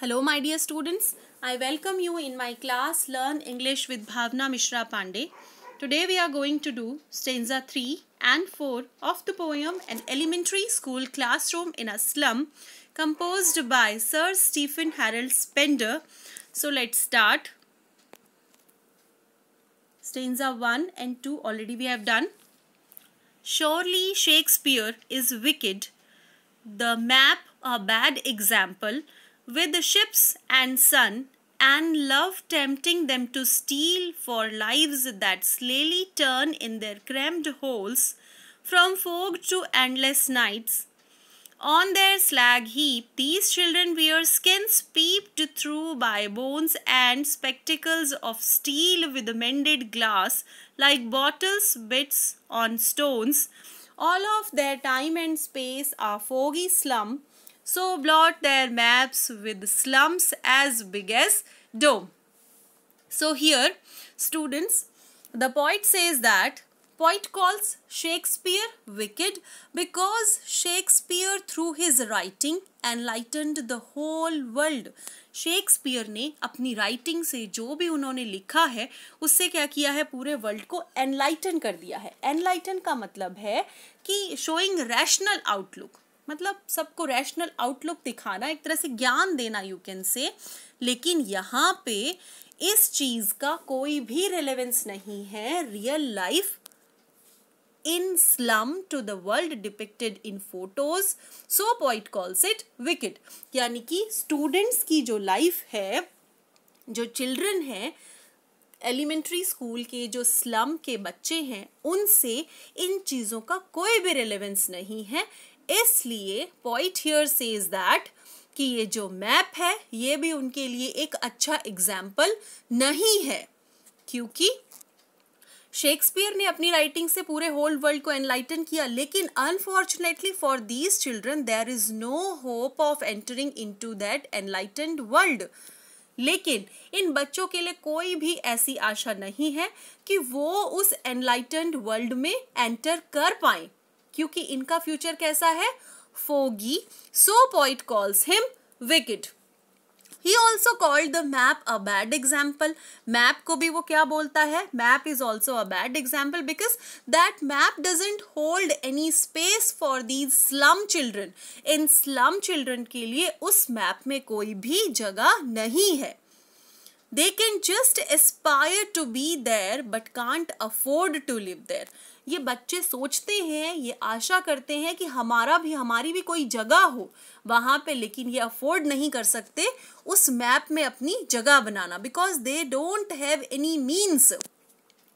Hello my dear students, I welcome you in my class Learn English with Bhavna Mishra Pandey. Today we are going to do stanza 3 and 4 of the poem An Elementary School Classroom in a Slum composed by Sir Stephen Harold Spender. So let's start. Stanza 1 and 2 already we have done. Surely Shakespeare is wicked. The map a bad example with the ships and sun, and love tempting them to steal for lives that slowly turn in their cramped holes from fog to endless nights. On their slag heap, these children wear skins peeped through by bones and spectacles of steel with mended glass, like bottles, bits on stones. All of their time and space are foggy slum so blot their maps with slums as big as dome. So here students the poet says that Poet calls Shakespeare wicked because Shakespeare through his writing enlightened the whole world. Shakespeare ने अपनी writing से जो भी उन्होंने लिखा है उससे क्या किया है पूरे वर्ल्ड को एनलाइटन कर दिया है एनलाइटन का मतलब है कि शोइंग रैशनल आउटलुक मतलब सबको रैशनल आउटलुक दिखाना एक तरह से ज्ञान देना यू कैन से लेकिन यहाँ पे इस चीज का कोई भी रेलेवेंस नहीं है real life in slum to the world depicted in photos so point calls it wicked यानी कि स्टूडेंट्स की जो लाइफ है जो चिल्ड्रन है एलिमेंट्री स्कूल के जो स्लम के बच्चे हैं उनसे इन चीज़ों का कोई भी रेलेवेंस नहीं है इसलिए पॉइंट हियर सेज दैट कि ये जो मैप है ये भी उनके लिए एक अच्छा एग्जाम्पल नहीं है क्योंकि शेक्सपियर ने अपनी राइटिंग से पूरे होल वर्ल्ड को एनलाइटन किया लेकिन unfortunately for these children there is no hope of entering into that enlighten world लेकिन इन बच्चों के लिए कोई भी ऐसी आशा नहीं है कि वो उस एनलाइटन वर्ल्ड में एंटर कर पाए क्योंकि इनका फ्यूचर कैसा है foggy so point calls him wicked he also called the map a bad example map को भी वो क्या बोलता है map is also a bad example because that map doesn't hold any space for these slum children इन slum children के लिए उस मैप में कोई भी जगह नहीं है they can just aspire to be there but can't afford to live there ये बच्चे सोचते हैं ये आशा करते हैं कि हमारा भी हमारी भी कोई जगह हो वहाँ पे लेकिन ये अफोर्ड नहीं कर सकते उस मैप में अपनी जगह बनाना because they don't have any means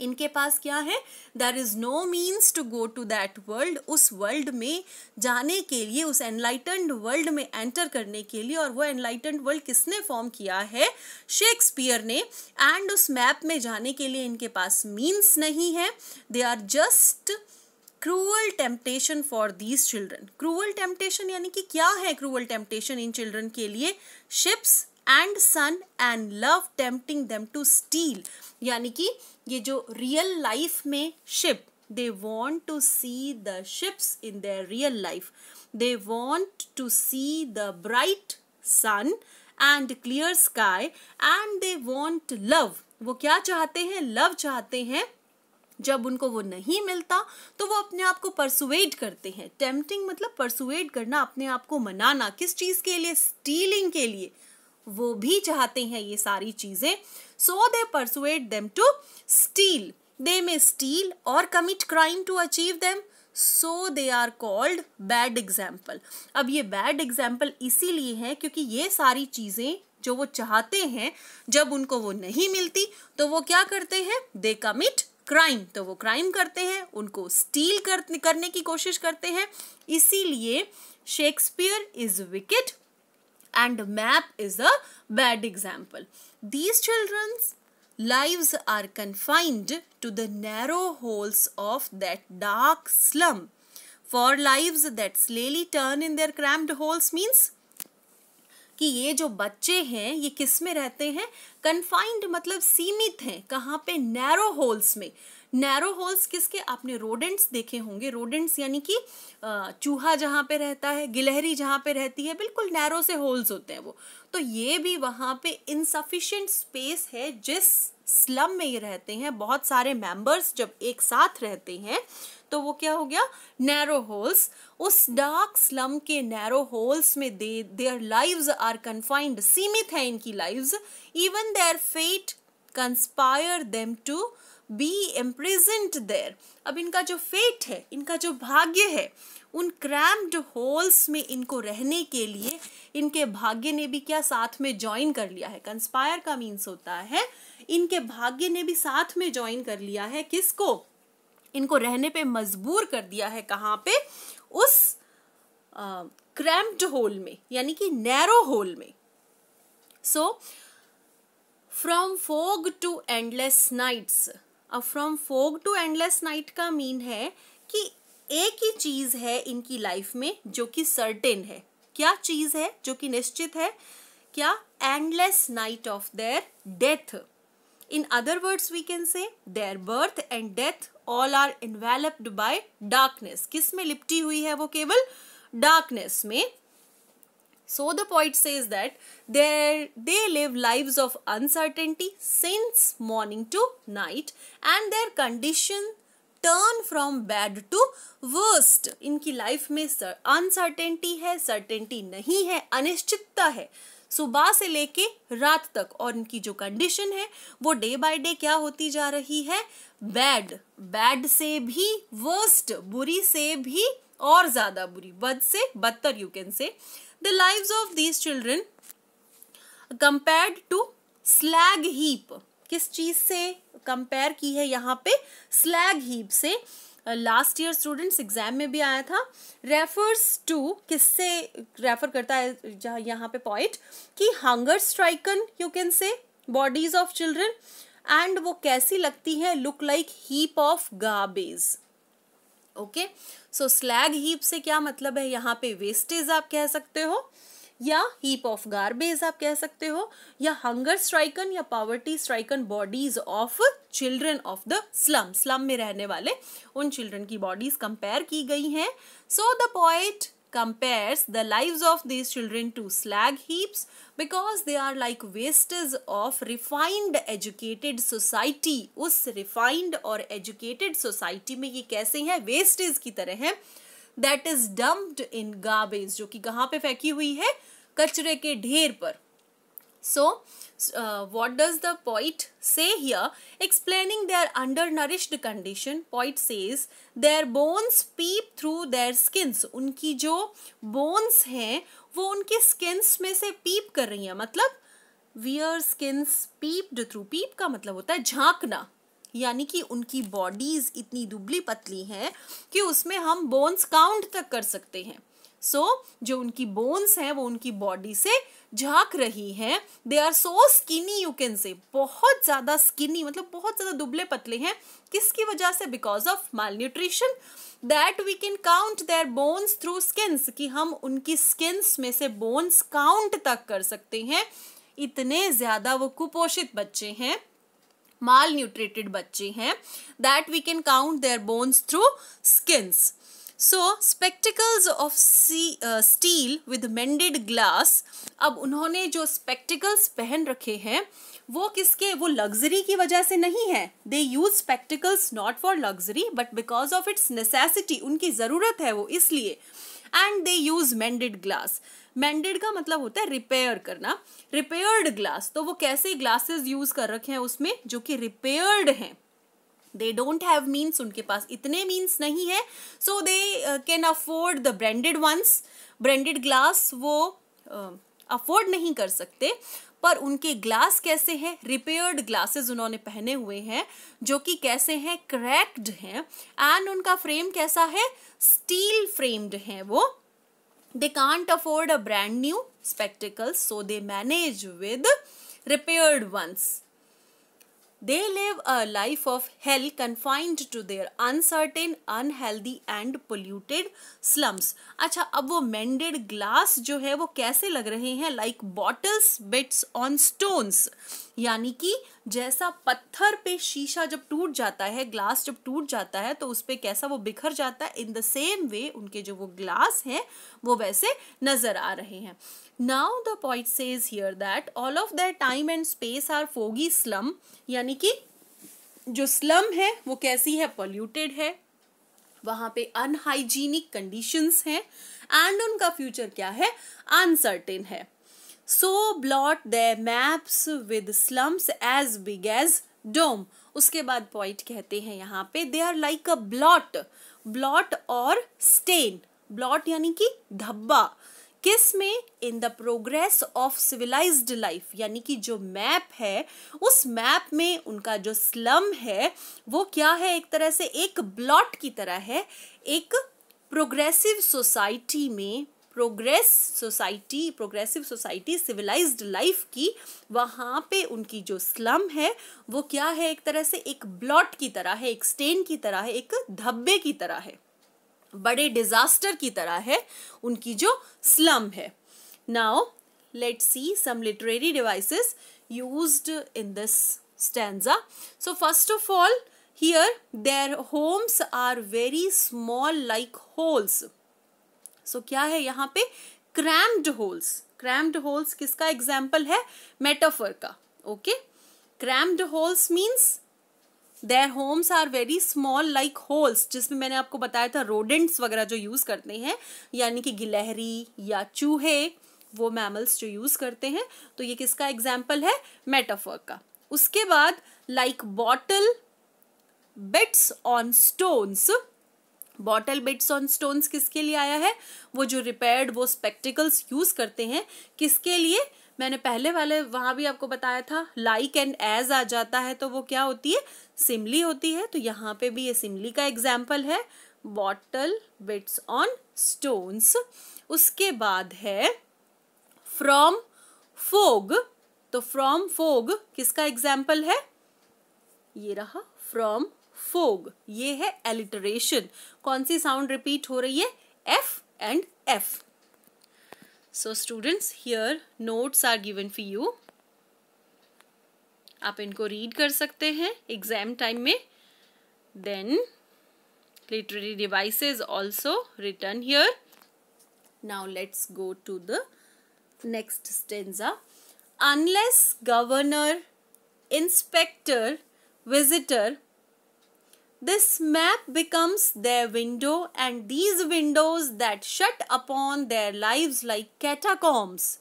इनके पास क्या है there is no means to go to that world उस वर्ल्ड में जाने के लिए उस एनलाइटेंड वर्ल्ड में एंटर करने के लिए और वो एनलाइटेंड वर्ल्ड किसने फॉर्म किया है शेक्सपियर ने एंड उस मैप में जाने के लिए इनके पास मीन्स नहीं है they are just cruel temptation for these children cruel temptation यानी कि क्या है क्रूअल टेम्पटेशन इन चिल्ड्रन के लिए ships and sun and love tempting them to steal यानी कि ये जो रियल लाइफ में ship they want to see the ships in the real life they want to see the bright sun and clear sky and they want love वो क्या चाहते हैं love चाहते हैं जब उनको वो नहीं मिलता तो वो अपने आप को परसुएट करते हैं टेम्पटिंग मतलब परसुएट करना अपने आप को मनाना किस चीज़ के लिए स्टीलिंग के लिए वो भी चाहते हैं ये सारी चीज़ें So they persuade them to steal. They may steal or commit crime to achieve them. So they are called bad example अब ये बैड एग्जाम्पल इसीलिए है क्योंकि ये सारी चीज़ें जो वो चाहते हैं जब उनको वो नहीं मिलती तो वो क्या करते हैं दे कमिट क्राइम तो वो क्राइम करते हैं उनको स्टील करने की कोशिश करते हैं इसीलिए Shakespeare is wicked and map is a bad example. These children's lives are confined to the narrow holes of that dark slum. For lives that slowly turn in their cramped holes means कि ये जो बच्चे हैं ये किस में रहते हैं कन्फाइंड मतलब सीमित हैं कहाँ पे नैरो होल्स में नैरो होल्स किसके आपने रोडेंट्स देखे होंगे रोडेंट्स यानी कि चूहा जहाँ पे रहता है गिलहरी जहाँ पे रहती है बिल्कुल नैरो से होल्स होते हैं वो तो ये भी वहाँ पे इनसफिशेंट स्पेस है जिस स्लम में ये रहते हैं बहुत सारे मेंबर्स जब एक साथ रहते हैं तो वो क्या हो गया नैरो होल्स उस डार्क स्लम के नैरो होल्स में they their lives are confined सीमित है इनकी lives even their fate conspire them to be imprisoned there अब इनका जो फेट है इनका जो भाग्य है उन क्रैम्ड होल्स में इनको रहने के लिए इनके भाग्य ने भी क्या साथ में ज्वाइन कर लिया है कंस्पायर का मीन्स होता है इनके भाग्य ने भी साथ में ज्वाइन कर लिया है किसको इनको रहने पे मजबूर कर दिया है कहाँ पे उस क्रैम्प्ड होल में यानी कि नैरो होल में so from fog to endless nights अब from fog to endless night का मीन है कि एक ही चीज़ है इनकी लाइफ में जो कि सर्टेन है क्या चीज़ है जो कि निश्चित है क्या endless night of their death in other words we can say their birth and death all are enveloped by darkness किस में लिपटी हुई है वो केवल डार्कनेस में So the poet says that they, they live lives of uncertainty since morning to night and their condition turn from bad to worst inki life mein sir uncertainty hai certainty nahi hai anishchitta hai सुबह से लेके रात तक और इनकी जो condition है वो डे बाय डे क्या होती जा रही है बैड बैड से भी वर्स्ट बुरी से भी और ज्यादा बुरी बद से बदतर you can say the lives of these children compared to slag heap किस चीज से कंपेयर की है यहाँ पे स्लैग हीप से लास्ट ईयर स्टूडेंट्स एग्जाम में भी आया था रेफर्स टू किससे रेफर करता है जहाँ यहाँ पे पॉइंट कि hunger stricken you can say bodies of children and वो कैसी लगती है look like heap of garbage okay so slag heap से क्या मतलब है यहाँ पे वेस्टेज आप कह सकते हो या हीप ऑफ गार्बेज आप कह सकते हो या हंगर स्ट्राइकन या poverty stricken bodies of children of the slum slum में रहने वाले उन चिल्ड्रन की बॉडीज कंपेयर की गई हैं so the point compares the lives of these children to slag heaps because they are like wastes of refined educated society us refined or educated society mein ye kaise हैं wastes ki tarah हैं that is dumped in garbage jo ki kahan pe फेंकी hui hai kachre ke dher par So, uh, what does the poet say here? Explaining their undernourished condition, poet says, their bones peep through their skins. unki jo bones hain wo उनकी skins mein se peep kar rahi hain matlab wear skins peeped through peep ka matlab hota hai झांकना यानी कि उनकी bodies इतनी दुबली पतली हैं कि उसमें हम बोन्स काउंट तक कर सकते हैं सो so, जो उनकी बोन्स हैं वो उनकी बॉडी से झांक रही है they are so skinny you can say बहुत ज़्यादा स्किनी मतलब बहुत ज़्यादा दुबले पतले हैं किसकी वजह से because of malnutrition that we can count their bones through skins कि हम उनकी स्किन्स में से बोन्स काउंट तक कर सकते हैं इतने ज़्यादा वो कुपोषित बच्चे हैं माल न्यूट्रेटेड बच्चे हैं that we can count their bones through skins so spectacles of sea steel with mended glass अब उन्होंने जो स्पेक्टिकल्स पहन रखे हैं वो किसके वो लग्जरी की वजह से नहीं है they use spectacles not for luxury but because of its necessity उनकी ज़रूरत है वो इसलिए and they use mended glass mended का मतलब होता है रिपेयर करना रिपेयर्ड ग्लास तो वो कैसे ग्लासेस यूज़ कर रखे हैं उसमें जो कि रिपेयर्ड हैं दे डोंट हैव मीन्स उनके पास इतने मीन्स नहीं है so they can afford the branded ones branded glass वो अफोर्ड uh, नहीं कर सकते पर उनके ग्लास कैसे हैं रिपेयर्ड ग्लासेस उन्होंने पहने हुए हैं जो कि कैसे हैं क्रैक्ड हैं एंड उनका फ्रेम कैसा है स्टील फ्रेम्ड है वो they can't afford a brand new spectacle so they manage with repaired ones They live a life of hell confined to their uncertain, unhealthy and polluted slums. acha ab wo mended glass jo hai wo kaise lag rahe hain like bottles bits on stones. yani ki jaisa patthar pe sheesha jab toot jata hai glass jab toot jata hai to us pe kaisa wo bikhar jata hai in the same way unke jo wo glass हैं wo waise nazar aa rahe hain now the point says here that all of the time and space are foggy slum यानी कि जो slum है वो कैसी है polluted है वहां पे अनहाइजीनिक कंडीशंस हैं एंड उनका फ्यूचर क्या है अनसर्टेन है so blot the maps with slums as big as doom उसके बाद पॉइंट कहते हैं यहाँ पे they are like a blot blot और स्टेन ब्लॉट यानी कि धब्बा किस में in the progress of civilized life यानी कि जो मैप है उस मैप में उनका जो स्लम है वो क्या है एक तरह से एक ब्लॉट की तरह है एक प्रोग्रेसिव सोसाइटी में progress society progressive society civilized life की वहाँ पे उनकी जो स्लम है वो क्या है एक तरह से एक ब्लॉट की तरह है एक स्टेन की तरह है एक धब्बे की तरह है बड़े डिजास्टर की तरह है उनकी जो स्लम है now let see some literary devices used in this stanza so first of all here their homes are very small like holes सो क्या है यहाँ पे क्रैम्ड होल्स क्रैम्ड होल्स किसका एग्जाम्पल है मेटाफर का okay crammed holes means their homes are very small like holes जिसमें मैंने आपको बताया था रोडेंट्स वगैरह जो यूज़ करते हैं यानी कि गिलहरी या चूहे वो मैमल्स जो यूज़ करते हैं तो ये किसका एग्जाम्पल है मेटाफर का उसके बाद like bottle bits on stones bottle bits on stones किसके लिए आया है वो जो रिपेयर्ड वो स्पेक्टिकल्स यूज करते हैं किसके लिए मैंने पहले वाले वहां भी आपको बताया था लाइक एंड एज आ जाता है तो वो क्या होती है सिमली होती है तो यहाँ पे भी ये सिमली का एग्जाम्पल है बॉटल बिट्स ऑन स्टोन्स उसके बाद है फ्रॉम फोग तो फ्रॉम फोग किसका एग्जाम्पल है ये रहा फ्रॉम फोग ये है एलिटरेशन कौन सी साउंड रिपीट हो रही है F and F so students here notes are given for you आप इनको रीड कर सकते हैं एग्जाम टाइम में then literary device also return here now let's go to the next stanza unless governor inspector visitor This map becomes their window and these windows that shut upon their lives like catacombs.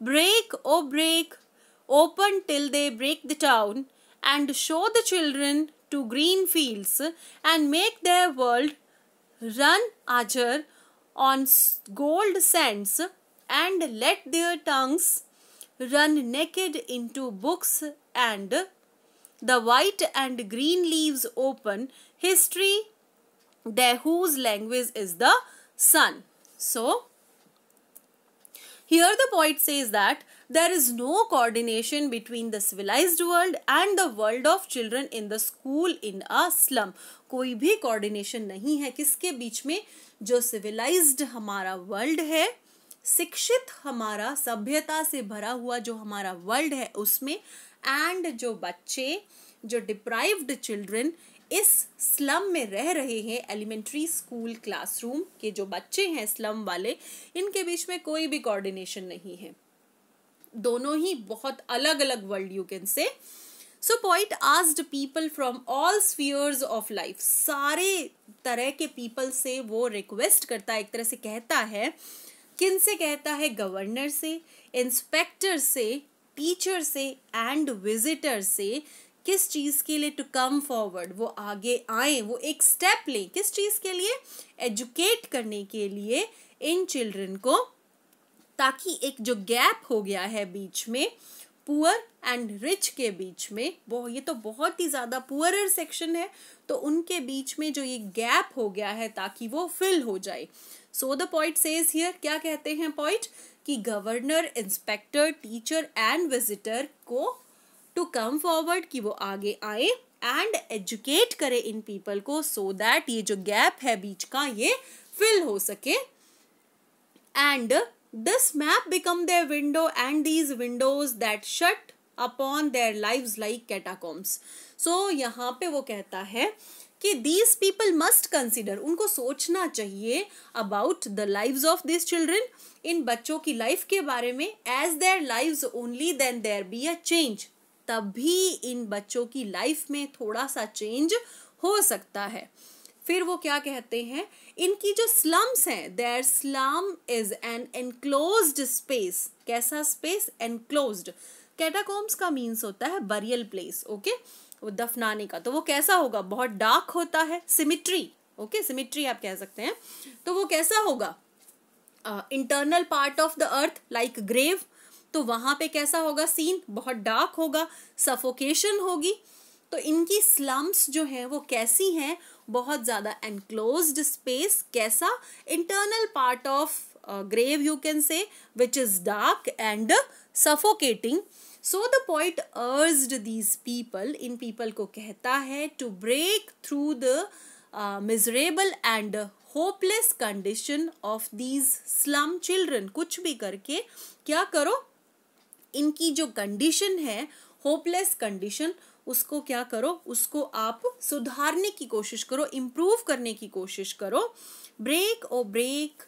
Break, oh break, open till they break the town and show the children to green fields and make their world run azure on gold sands and let their tongues run naked into books and the white and green leaves open, history, their whose language is the sun. So, here the poet says that there is no coordination between the civilized world and the world of children in the school in a slum. koi bhi coordination nahi hai kiske beech mein jo civilized hamara world hai शिक्षित हमारा सभ्यता से भरा हुआ जो हमारा world है उसमें एंड जो बच्चे जो डिप्राइव्ड चिल्ड्रन इस स्लम में रह रहे हैं एलिमेंट्री स्कूल क्लासरूम के जो बच्चे हैं स्लम वाले इनके बीच में कोई भी कोऑर्डिनेशन नहीं है दोनों ही बहुत अलग अलग world you can say so poet आस्ड people from all spheres of life सारे तरह के पीपल से वो रिक्वेस्ट करता है एक तरह से कहता है किन से कहता है गवर्नर से इंस्पेक्टर से टीचर से एंड विजिटर से किस चीज़ के लिए टू कम फॉरवर्ड वो आगे आए वो एक स्टेप लें किस चीज़ के लिए एजुकेट करने के लिए इन चिल्ड्रन को ताकि एक जो गैप हो गया है बीच में पुअर एंड रिच के बीच में वो ये तो बहुत ही ज़्यादा पुअरर सेक्शन है तो उनके बीच में जो ये गैप हो गया है ताकि वो फिल हो जाए so the point says here क्या कहते हैं पॉइंट कि governor inspector teacher and visitor को टू कम फॉरवर्ड कि वो आगे आए एंड एजुकेट करे इन पीपल को सो so दैट ये जो गैप है बीच का ये फिल हो सके and this map become their window and these windows that shut upon their lives like catacombs so यहाँ पे वो कहता है कि दीज पीपल मस्ट कंसिडर उनको सोचना चाहिए about the lives of this children इन बच्चों की लाइफ के बारे में as their lives only then there be a change तब भी इन बच्चों की लाइफ में थोड़ा सा चेंज हो सकता है फिर वो क्या कहते हैं इनकी जो स्लम्स हैं their slum is an enclose space कैसा स्पेस एनक्लोज कैटाकॉम्स का मीन्स होता है बरियल प्लेस ओके okay? वो दफनाने का तो वो कैसा होगा बहुत डार्क होता है सिमिट्री ओके सिमिट्री आप कह सकते हैं तो वो कैसा होगा internal part of the earth like grave तो वहां पे कैसा होगा सीन बहुत डार्क होगा सफोकेशन होगी तो इनकी स्लम्स जो है वो कैसी हैं बहुत ज़्यादा एनक्लोज स्पेस कैसा internal part of grave you can say which is dark and suffocating so the point urged these people इन पीपल को कहता है to break through the miserable and hopeless condition of these slum children कुछ भी करके क्या करो इनकी जो कंडीशन है होपलेस कंडीशन उसको क्या करो उसको आप सुधारने की कोशिश करो इम्प्रूव करने की कोशिश करो break o break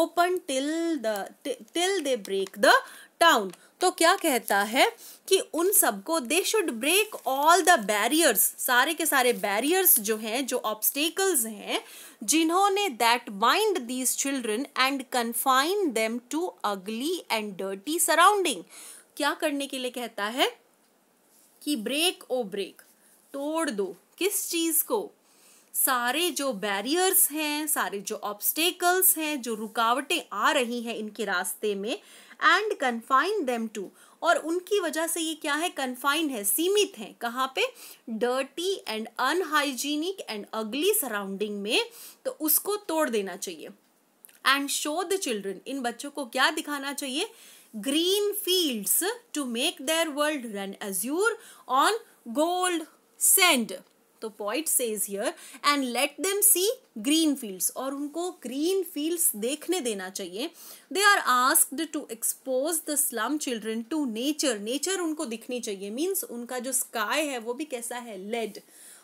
open till the till they break the town तो क्या कहता है कि उन सबको they should break all the barriers सारे के सारे बैरियर्स जो हैं जो ऑब्स्टेकल्स हैं जिन्होंने that bind these children and confine them to ugly and dirty surrounding क्या करने के लिए कहता है कि ब्रेक ओ ब्रेक तोड़ दो किस चीज़ को सारे जो बैरियर्स हैं सारे जो ऑब्स्टेकल्स हैं जो रुकावटें आ रही हैं इनके रास्ते में एंड कन्फाइन देम टू और उनकी वजह से ये क्या है कन्फाइंड है सीमित है कहाँ पे dirty and unhygienic and ugly surrounding में तो उसको तोड़ देना चाहिए एंड शो द चिल्ड्रन इन बच्चों को क्या दिखाना चाहिए green fields to make their world run azure on gold sand तो poet says here and let them see green fields और उनको ग्रीन फील्ड्स देखने देना चाहिए they are asked to expose the slum children to nature nature उनको दिखनी चाहिए means उनका जो स्काई है वो भी कैसा है लेड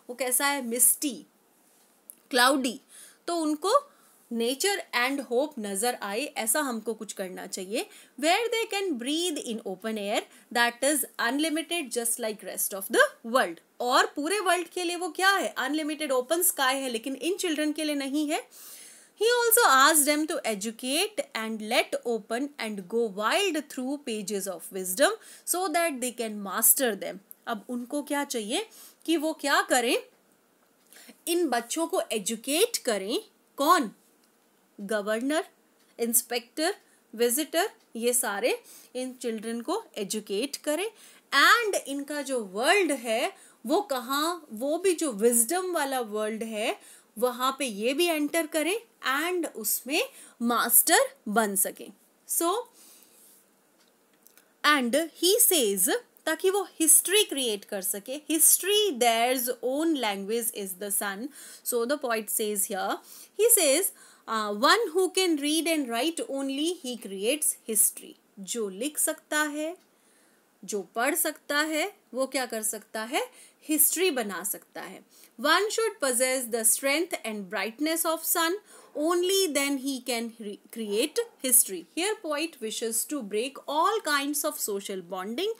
वो कैसा है मिस्टी क्लाउडी तो उनको नेचर एंड होप नज़र आए ऐसा हमको कुछ करना चाहिए where they can breathe in open air that is unlimited just like rest of the world और पूरे वर्ल्ड के लिए वो क्या है अनलिमिटेड ओपन स्काई है लेकिन इन चिल्ड्रन के लिए नहीं है He also asked them to educate and let open and go wild through pages of wisdom so that they can master them. अब उनको क्या चाहिए कि वो क्या करें इन बच्चों को एजुकेट करें कौन गवर्नर इंस्पेक्टर विजिटर ये सारे इन चिल्ड्रन को एजुकेट करें एंड इनका जो वर्ल्ड है वो कहाँ वो भी जो विजडम वाला वर्ल्ड है वहाँ पे ये भी एंटर करें एंड उसमें मास्टर बन सकें सो एंड ही सेज ताकि वो हिस्ट्री क्रिएट कर सके history theirs own language is the sun so the point says here he says uh, one who can read and write only he creates history जो लिख सकता है जो पढ़ सकता है वो क्या कर सकता है हिस्ट्री बना सकता है one should possess the strength and brightness of sun only then he can create history here poet wishes to break all kinds of social bonding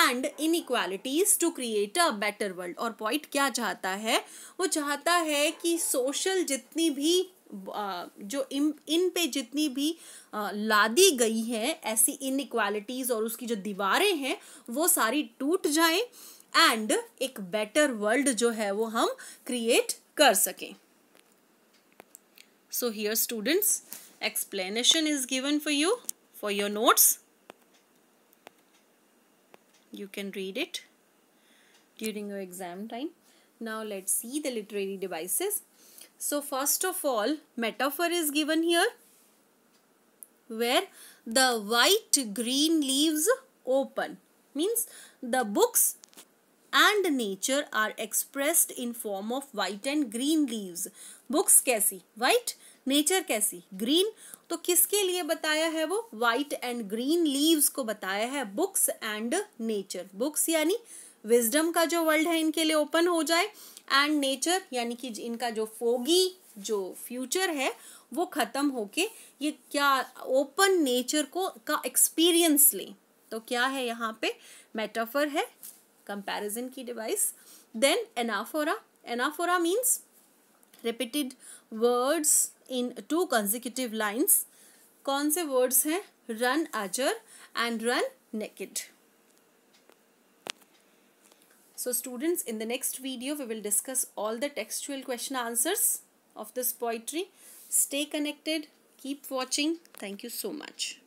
and inequalities to create a better world और poet क्या चाहता है वो चाहता है कि social जितनी भी जो इन इन पे जितनी भी लादी गई है ऐसी इन और उसकी जो दीवारें हैं वो सारी टूट जाए एंड एक बेटर वर्ल्ड जो है वो हम क्रिएट कर सकें so here students explanation is given for you for your notes you can read it during your exam time now let see the literary devices So first of all, metaphor is given here where the white green leaves open means the books and nature are expressed in form of white and green leaves. Books kaisi white nature kaisi green to kiske liye bataya hai wo white and green leaves ko bataya hai books and nature books yani wisdom ka jo world hai inke liye open ho jaye and nature यानी कि इनका जो foggy जो future है वो ख़त्म होके ये क्या ओपन नेचर को का एक्सपीरियंस लें तो क्या है यहाँ पे मेटाफर है कंपैरिजन की device then anaphora anaphora means repeated words in two consecutive lines कौन से वर्ड्स हैं run azure and run naked So students, in the next video, we will discuss all the textual question answers of this poetry. Stay connected. Keep watching. Thank you so much.